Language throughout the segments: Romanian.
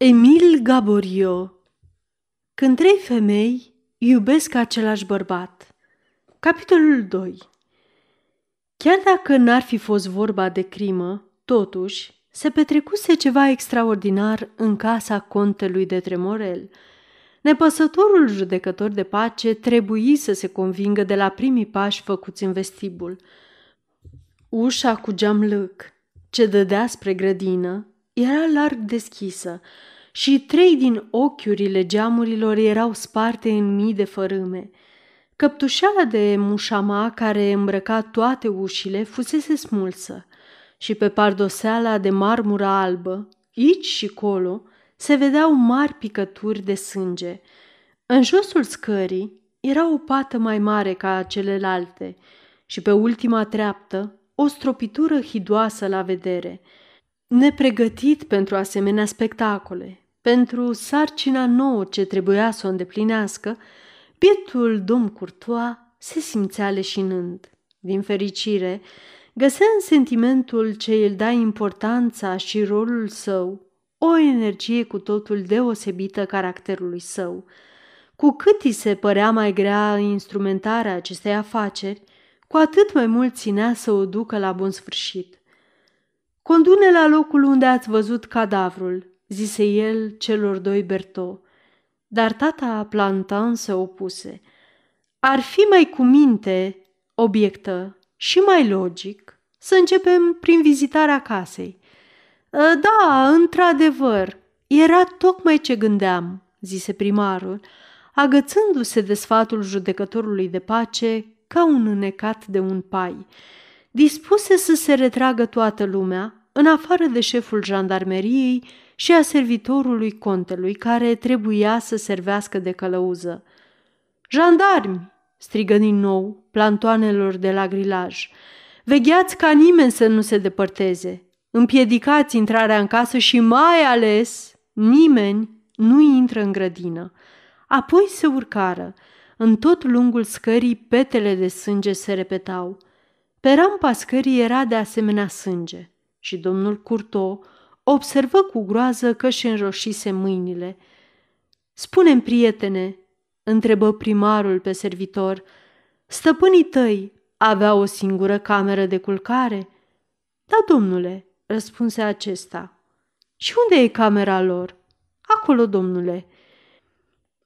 Emil Gaborio Când trei femei iubesc același bărbat Capitolul 2 Chiar dacă n-ar fi fost vorba de crimă, totuși, se petrecuse ceva extraordinar în casa contelui de Tremorel. Nepăsătorul judecător de pace trebuie să se convingă de la primii pași făcuți în vestibul. Ușa cu geam lâc, ce dădea spre grădină, era larg deschisă și trei din ochiurile geamurilor erau sparte în mii de fărâme. Căptușeala de mușama care îmbrăca toate ușile fusese smulsă și pe pardoseala de marmură albă, aici și colo, se vedeau mari picături de sânge. În josul scării era o pată mai mare ca celelalte și pe ultima treaptă o stropitură hidoasă la vedere – nepregătit pentru asemenea spectacole, pentru sarcina nouă ce trebuia să o îndeplinească, bietul domn Curtoa se simțea leșinând. Din fericire, găsea în sentimentul ce îl da importanța și rolul său o energie cu totul deosebită caracterului său. Cu cât îi se părea mai grea instrumentarea acestei afaceri, cu atât mai mult ținea să o ducă la bun sfârșit. Condune la locul unde ați văzut cadavrul, zise el celor doi Berto. Dar tata Plantan se opuse. Ar fi mai cu minte, obiectă, și mai logic, să începem prin vizitarea casei. Ă, da, într-adevăr, era tocmai ce gândeam, zise primarul, agățându-se de sfatul judecătorului de pace ca un înecat de un pai. Dispuse să se retragă toată lumea, în afară de șeful jandarmeriei și a servitorului contelui, care trebuia să servească de călăuză. Jandarmi!" strigă din nou plantoanelor de la grilaj. Vegheați ca nimeni să nu se depărteze. Împiedicați intrarea în casă și mai ales nimeni nu intră în grădină. Apoi se urcară. În tot lungul scării petele de sânge se repetau. Pe rampa scării era de asemenea sânge și domnul Curto observă cu groază că și înroșise mâinile. Spune-mi, prietene, întrebă primarul pe servitor, stăpânii tăi aveau o singură cameră de culcare? Da, domnule, răspunse acesta. Și unde e camera lor? Acolo, domnule.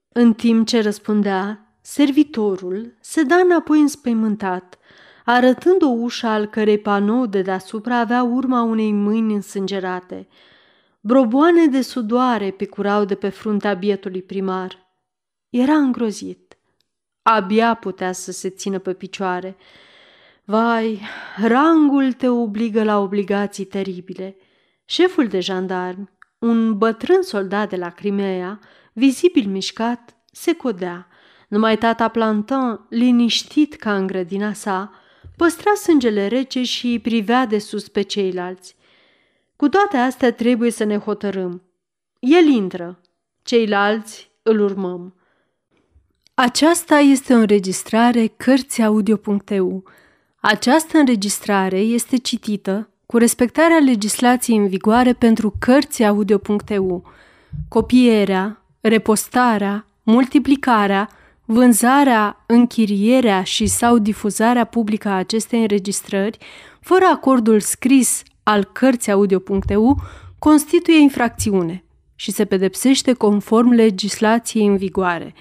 În timp ce răspundea, servitorul se da înapoi înspăimântat – arătând o ușă al cărei panou de deasupra avea urma unei mâini însângerate. Broboane de sudoare picurau de pe fruntea bietului primar. Era îngrozit. Abia putea să se țină pe picioare. Vai, rangul te obligă la obligații teribile. Șeful de jandarmi, un bătrân soldat de la Crimea, vizibil mișcat, se codea. Numai tata plantă, liniștit ca în grădina sa, păstra sângele rece și privea de sus pe ceilalți. Cu toate astea trebuie să ne hotărâm. El intră, ceilalți îl urmăm. Aceasta este o înregistrare Cărțiaudio.eu. Această înregistrare este citită cu respectarea legislației în vigoare pentru Cărțiaudio.eu. Copierea, repostarea, multiplicarea – Vânzarea, închirierea și sau difuzarea publică a acestei înregistrări, fără acordul scris al cărții audio.eu, constituie infracțiune și se pedepsește conform legislației în vigoare.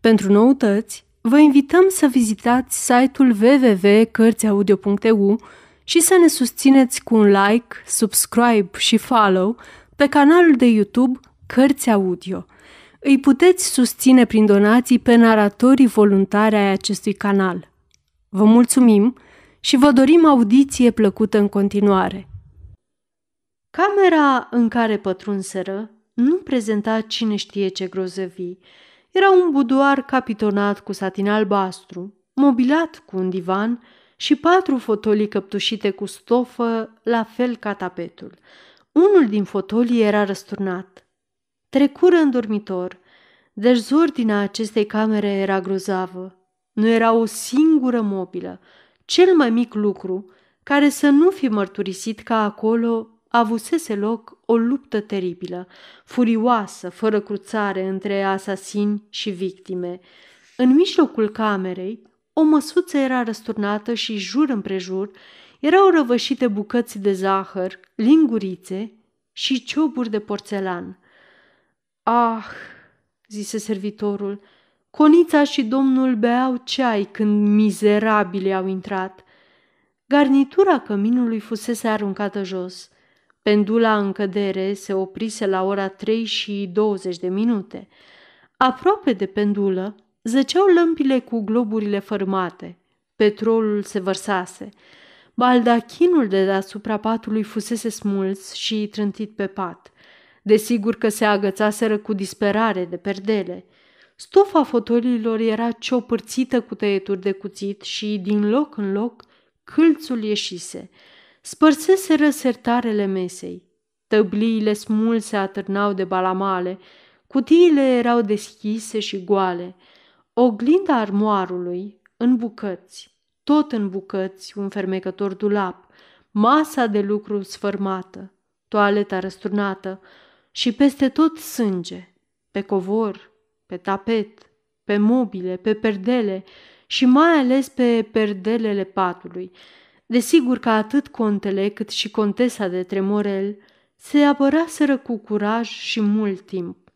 Pentru noutăți, vă invităm să vizitați site-ul www.cărțiaudio.eu și să ne susțineți cu un like, subscribe și follow pe canalul de YouTube Cărți Audio – îi puteți susține prin donații pe naratorii voluntari ai acestui canal. Vă mulțumim și vă dorim audiție plăcută în continuare. Camera în care pătrunseră nu prezenta cine știe ce grozăvii. Era un budoar capitonat cu satin albastru, mobilat cu un divan și patru fotolii căptușite cu stofă, la fel ca tapetul. Unul din fotolii era răsturnat, Trecură în dormitor. Dezordinea deci acestei camere era grozavă. Nu era o singură mobilă, cel mai mic lucru, care să nu fi mărturisit că acolo avusese loc o luptă teribilă, furioasă, fără cruțare între asasini și victime. În mijlocul camerei, o măsuță era răsturnată și jur împrejur erau răvășite bucăți de zahăr, lingurițe și cioburi de porțelan. Ah, zise servitorul, Conița și domnul beau ceai când mizerabile au intrat. Garnitura căminului fusese aruncată jos. Pendula în cădere se oprise la ora 3 și 20 de minute. Aproape de pendulă zăceau lămpile cu globurile fărmate. Petrolul se vărsase. Baldachinul de deasupra patului fusese smuls și trântit pe pat – Desigur că se agățaseră cu disperare de perdele. Stofa fotolilor era ciopârțită cu tăieturi de cuțit și, din loc în loc, câlțul ieșise. Spărseseră sertarele mesei. Tăbliile smulse atârnau de balamale, cutiile erau deschise și goale. Oglinda armoarului, în bucăți, tot în bucăți, un fermecător dulap, masa de lucru sfărmată, toaleta răsturnată, și peste tot sânge, pe covor, pe tapet, pe mobile, pe perdele și mai ales pe perdelele patului. Desigur că atât contele cât și contesa de Tremorel se apăraseră cu curaj și mult timp.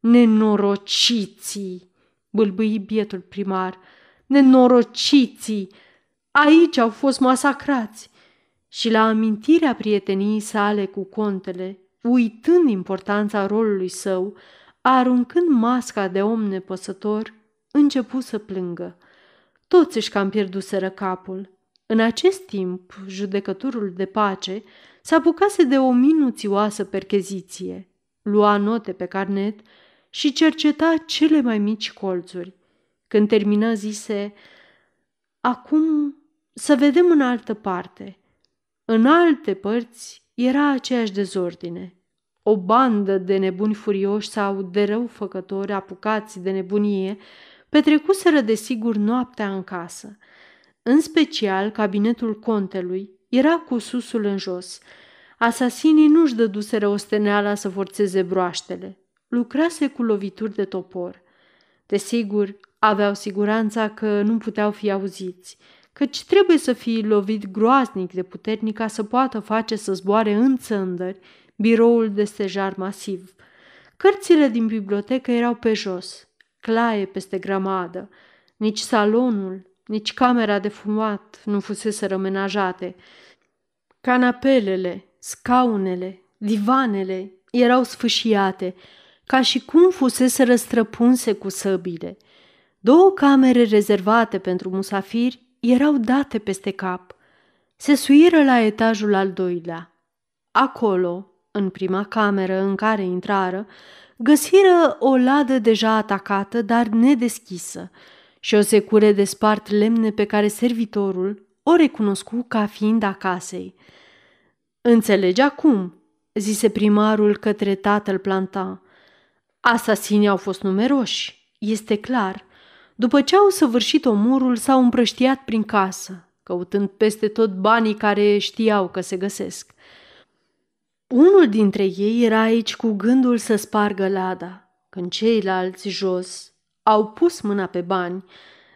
Nenorociții! bâlbâi bietul primar. Nenorociții! Aici au fost masacrați! Și la amintirea prietenii sale cu contele, uitând importanța rolului său, aruncând masca de om nepăsător, începu să plângă. Toți își cam pierduseră capul. În acest timp, judecătorul de pace s-a bucase de o minuțioasă percheziție, lua note pe carnet și cerceta cele mai mici colțuri. Când termină, zise, Acum să vedem în altă parte. În alte părți era aceeași dezordine. O bandă de nebuni furioși sau de răufăcători apucați de nebunie petrecuseră desigur noaptea în casă. În special, cabinetul contelui era cu susul în jos. Asasinii nu-și dăduseră osteneala să forțeze broaștele. Lucrase cu lovituri de topor. Desigur, aveau siguranța că nu puteau fi auziți căci trebuie să fie lovit groaznic de puternic ca să poată face să zboare în țândări biroul de stejar masiv. Cărțile din bibliotecă erau pe jos, claie peste gramadă, nici salonul, nici camera de fumat nu fusese rămenajate. Canapelele, scaunele, divanele erau sfâșiate, ca și cum fusese răstrăpunse cu săbile. Două camere rezervate pentru musafiri erau date peste cap. Se suiră la etajul al doilea. Acolo, în prima cameră în care intrară, găsiră o ladă deja atacată, dar nedeschisă, și o secure de spart lemne pe care servitorul o recunoscu ca fiind a casei. Înțelegi acum, zise primarul către tatăl planta. Asasinii au fost numeroși, este clar, după ce au săvârșit omorul, s-au împrăștiat prin casă, căutând peste tot banii care știau că se găsesc. Unul dintre ei era aici cu gândul să spargă lada, când ceilalți jos au pus mâna pe bani,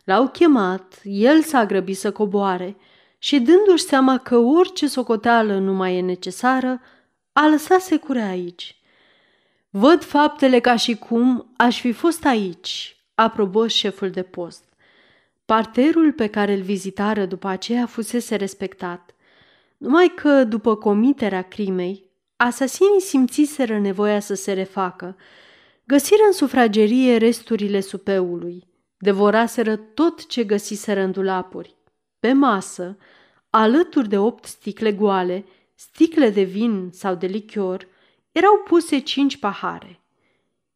l-au chemat, el s-a grăbit să coboare și dându-și seama că orice socoteală nu mai e necesară, a lăsat securea aici. Văd faptele ca și cum aș fi fost aici, aprobă șeful de post. Parterul pe care îl vizitară după aceea fusese respectat. Numai că, după comiterea crimei, asasinii simțiseră nevoia să se refacă. Găsiră în sufragerie resturile supeului, devoraseră tot ce găsiseră în dulapuri. Pe masă, alături de opt sticle goale, sticle de vin sau de lichior, erau puse cinci pahare.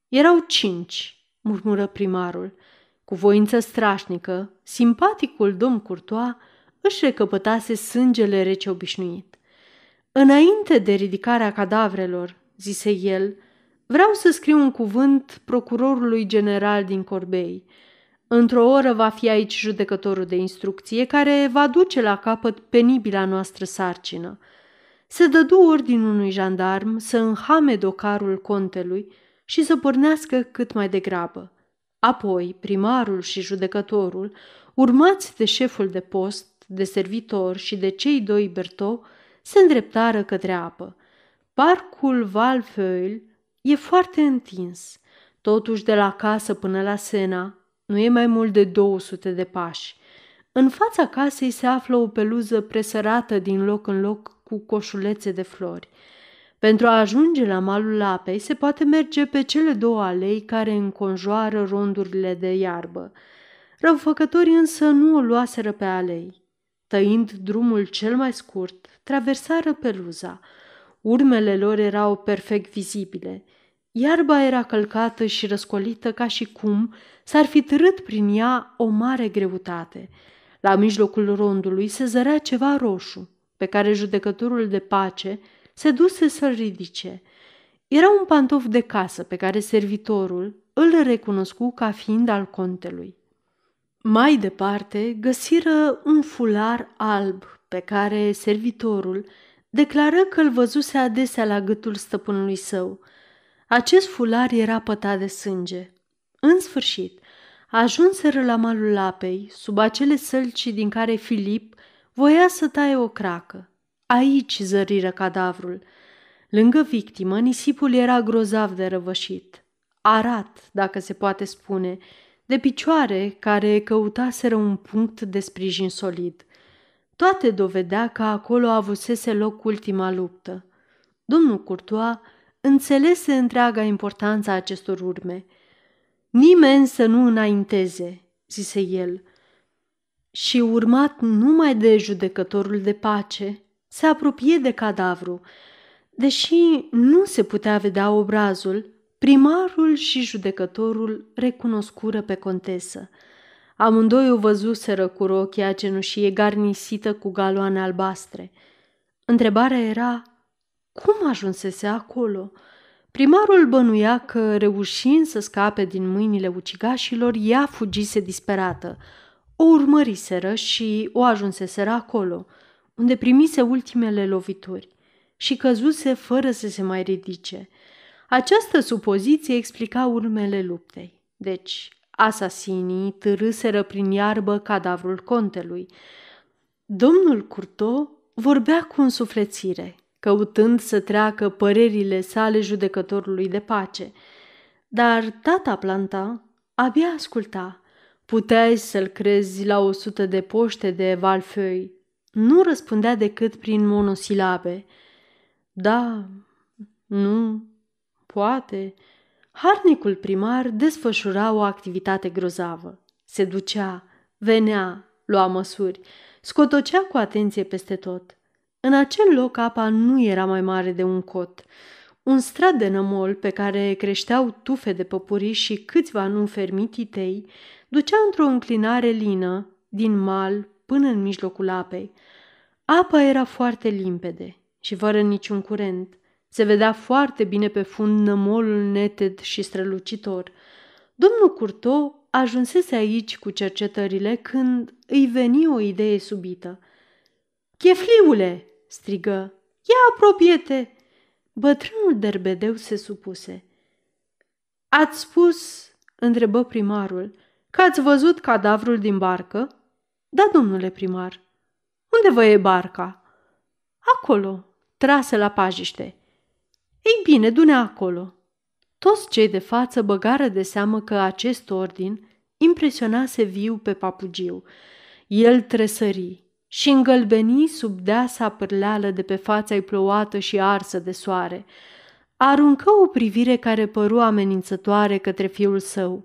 Erau cinci, murmură primarul. Cu voință strașnică, simpaticul domn Curtoa își recăpătase sângele rece obișnuit. Înainte de ridicarea cadavrelor, zise el, vreau să scriu un cuvânt procurorului general din Corbei. Într-o oră va fi aici judecătorul de instrucție care va duce la capăt penibila noastră sarcină. Se dădu ordin unui jandarm să înhame docarul contelui și să pornească cât mai degrabă. Apoi, primarul și judecătorul, urmați de șeful de post, de servitor și de cei doi Berto, se îndreptară către apă. Parcul Valfeuil e foarte întins. Totuși, de la casă până la Sena, nu e mai mult de 200 de pași. În fața casei se află o peluză presărată din loc în loc cu coșulețe de flori. Pentru a ajunge la malul apei se poate merge pe cele două alei care înconjoară rondurile de iarbă. Răufăcătorii însă nu o luaseră pe alei. Tăind drumul cel mai scurt, traversară peluza. Urmele lor erau perfect vizibile. Iarba era călcată și răscolită ca și cum s-ar fi târât prin ea o mare greutate. La mijlocul rondului se zărea ceva roșu, pe care judecătorul de pace se duse să-l ridice. Era un pantof de casă pe care servitorul îl recunoscu ca fiind al contelui. Mai departe găsiră un fular alb pe care servitorul declară că îl văzuse adesea la gâtul stăpânului său. Acest fular era pătat de sânge. În sfârșit, ajunseră la malul apei, sub acele sălci din care Filip voia să taie o cracă. Aici zăriră cadavrul. Lângă victimă, nisipul era grozav de răvășit. Arat, dacă se poate spune, de picioare care căutaseră un punct de sprijin solid. Toate dovedea că acolo avusese loc ultima luptă. Domnul Curtoa înțelese întreaga importanța acestor urme. Nimeni să nu înainteze, zise el, și urmat numai de judecătorul de pace, se apropie de cadavru. Deși nu se putea vedea obrazul, primarul și judecătorul recunoscură pe contesă. Amândoi o văzuseră cu rochia cenușie garnisită cu galoane albastre. Întrebarea era, cum ajunsese acolo? Primarul bănuia că, reușind să scape din mâinile ucigașilor, ea fugise disperată. O urmăriseră și o ajunseseră acolo – unde primise ultimele lovituri și căzuse fără să se mai ridice. Această supoziție explica urmele luptei. Deci, asasinii târâseră prin iarbă cadavrul contelui. Domnul Curto vorbea cu însuflețire, căutând să treacă părerile sale judecătorului de pace. Dar tata planta abia asculta. Puteai să-l crezi la o sută de poște de valfăi, nu răspundea decât prin monosilabe. Da, nu, poate. Harnicul primar desfășura o activitate grozavă. Se ducea, venea, lua măsuri, scotocea cu atenție peste tot. În acel loc apa nu era mai mare de un cot. Un strat de nămol pe care creșteau tufe de păpuri și câțiva nu fermititei ducea într-o înclinare lină, din mal până în mijlocul apei. Apa era foarte limpede și fără niciun curent. Se vedea foarte bine pe fund nămolul neted și strălucitor. Domnul Curto ajunsese aici cu cercetările când îi veni o idee subită. Chefliule!" strigă. Ia apropiete!" Bătrânul derbedeu se supuse. Ați spus?" întrebă primarul. Că ați văzut cadavrul din barcă?" Da, domnule primar. Unde vă e barca? Acolo, trasă la pajiște. Ei bine, dune acolo. Toți cei de față băgară de seamă că acest ordin impresionase viu pe papugiu. El tresări și îngălbeni sub deasa pârleală de pe fața plouată și arsă de soare. Aruncă o privire care păru amenințătoare către fiul său.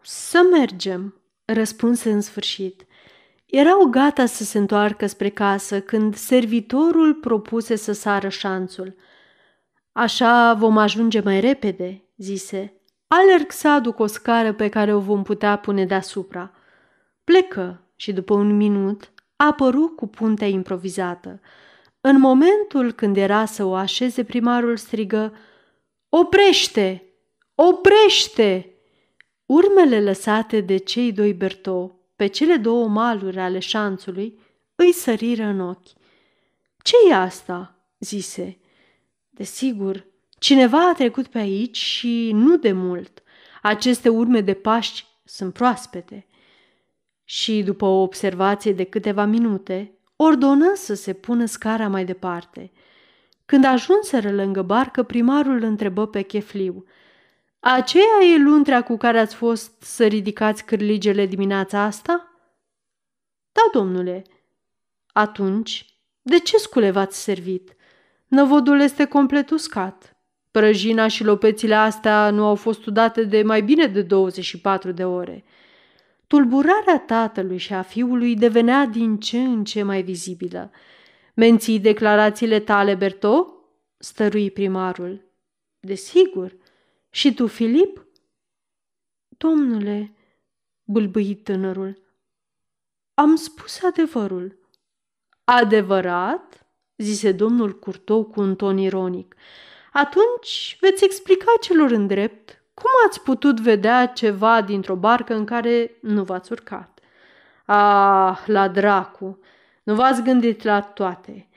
Să mergem, Răspunse în sfârșit. Erau gata să se întoarcă spre casă când servitorul propuse să sară șanțul. Așa vom ajunge mai repede, zise. Alerg să aduc o scară pe care o vom putea pune deasupra. Plecă și după un minut apăru cu puntea improvizată. În momentul când era să o așeze, primarul strigă, Oprește! Oprește! Urmele lăsate de cei doi Bertou pe cele două maluri ale șanțului îi săriră în ochi. ce e asta?" zise. Desigur, cineva a trecut pe aici și nu de mult. Aceste urme de pași sunt proaspete. Și după o observație de câteva minute, ordonă să se pună scara mai departe. Când ajunseră lângă barcă, primarul întrebă pe Chefliu – aceea e luntrea cu care ați fost să ridicați cârligele dimineața asta? Da, domnule. Atunci, de ce scule v-ați servit? Năvodul este complet uscat. Prăjina și lopețile astea nu au fost udate de mai bine de 24 de ore. Tulburarea tatălui și a fiului devenea din ce în ce mai vizibilă. Menții declarațiile tale, Berto? stărui primarul. Desigur, și tu, Filip?" Domnule," bâlbâi tânărul, am spus adevărul." Adevărat?" zise domnul Curtou cu un ton ironic. Atunci veți explica celor în drept cum ați putut vedea ceva dintr-o barcă în care nu v-ați urcat. Ah, la dracu! Nu v-ați gândit la toate.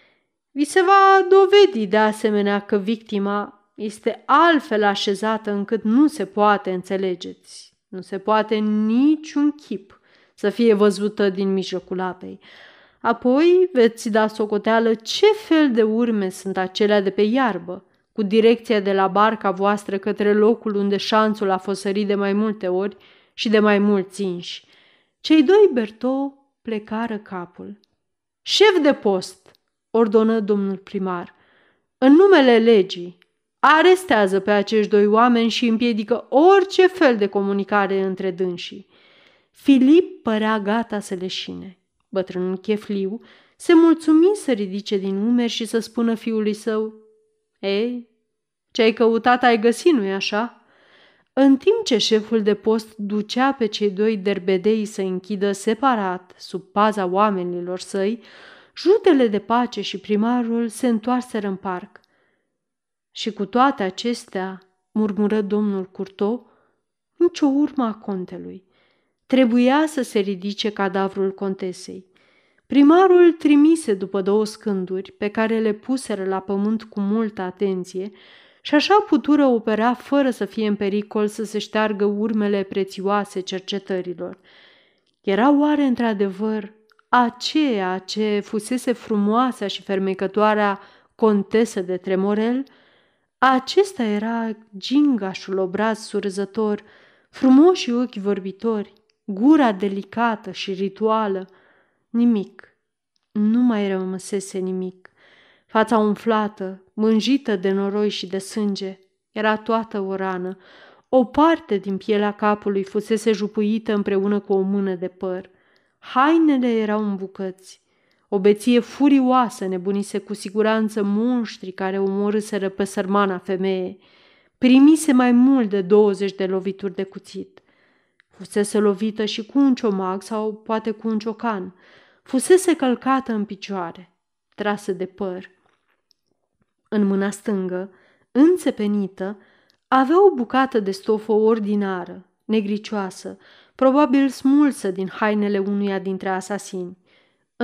Vi se va dovedi de asemenea că victima este altfel așezată încât nu se poate înțelegeți. Nu se poate niciun chip să fie văzută din mijlocul apei. Apoi veți da socoteală ce fel de urme sunt acelea de pe iarbă, cu direcția de la barca voastră către locul unde șanțul a sărit de mai multe ori și de mai mulți inși. Cei doi berto plecară capul. Șef de post, ordonă domnul primar, în numele legii, arestează pe acești doi oameni și împiedică orice fel de comunicare între dânsii. Filip părea gata să leșine. Bătrânul chefliu se mulțumi să ridice din umeri și să spună fiului său, Ei, ce ai căutat ai găsit, nu-i așa?" În timp ce șeful de post ducea pe cei doi derbedei să închidă separat, sub paza oamenilor săi, jutele de pace și primarul se întoarseră în parc. Și cu toate acestea, murmură domnul Curto, nicio urmă a contelui. Trebuia să se ridice cadavrul contesei. Primarul trimise după două scânduri, pe care le puseră la pământ cu multă atenție, și așa putură opera fără să fie în pericol să se șteargă urmele prețioase cercetărilor. Era oare într-adevăr aceea ce fusese frumoasa și fermecătoarea contesă de Tremorel – acesta era gingașul obraz surzător, frumoși ochi vorbitori, gura delicată și rituală. Nimic. Nu mai rămăsese nimic. Fața umflată, mânjită de noroi și de sânge, era toată o rană. O parte din pielea capului fusese jupuită împreună cu o mână de păr. Hainele erau în bucăți. O beție furioasă nebunise cu siguranță monștri care omorâseră pe sărmana femeie. Primise mai mult de 20 de lovituri de cuțit. Fusese lovită și cu un ciomac sau poate cu un ciocan. Fusese călcată în picioare, trasă de păr. În mâna stângă, înțepenită, avea o bucată de stofă ordinară, negricioasă, probabil smulsă din hainele unuia dintre asasini.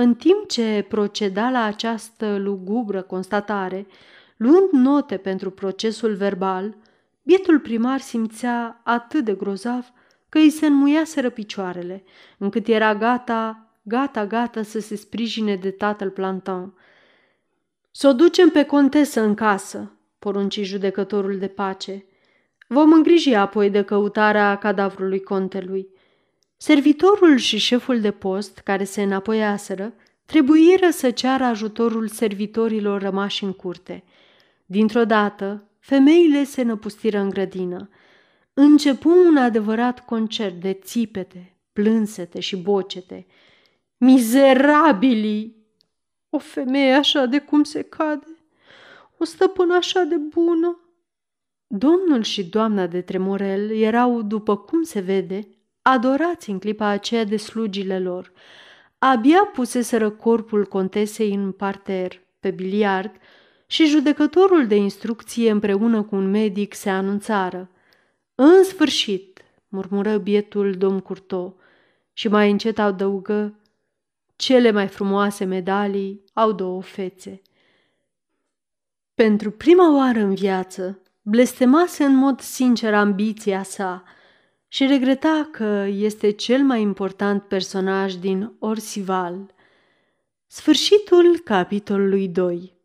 În timp ce proceda la această lugubră constatare, luând note pentru procesul verbal, bietul primar simțea atât de grozav că îi se înmuiaseră picioarele, încât era gata, gata, gata să se sprijine de tatăl plantan. Să o ducem pe contesă în casă, porunci judecătorul de pace. Vom îngriji apoi de căutarea cadavrului contelui. Servitorul și șeful de post, care se înapoiaseră, trebuiră să ceară ajutorul servitorilor rămași în curte. Dintr-o dată, femeile se năpustiră în grădină. Începu un adevărat concert de țipete, plânsete și bocete. Mizerabilii! O femeie așa de cum se cade! O stăpână așa de bună! Domnul și doamna de Tremorel erau, după cum se vede, adorați în clipa aceea de slugile lor. Abia puseseră corpul contesei în parter, pe biliard, și judecătorul de instrucție împreună cu un medic se anunțară. În sfârșit, murmură bietul domn Curto și mai încet adăugă, cele mai frumoase medalii au două fețe. Pentru prima oară în viață, blestemase în mod sincer ambiția sa – și regreta că este cel mai important personaj din Orsival. Sfârșitul capitolului 2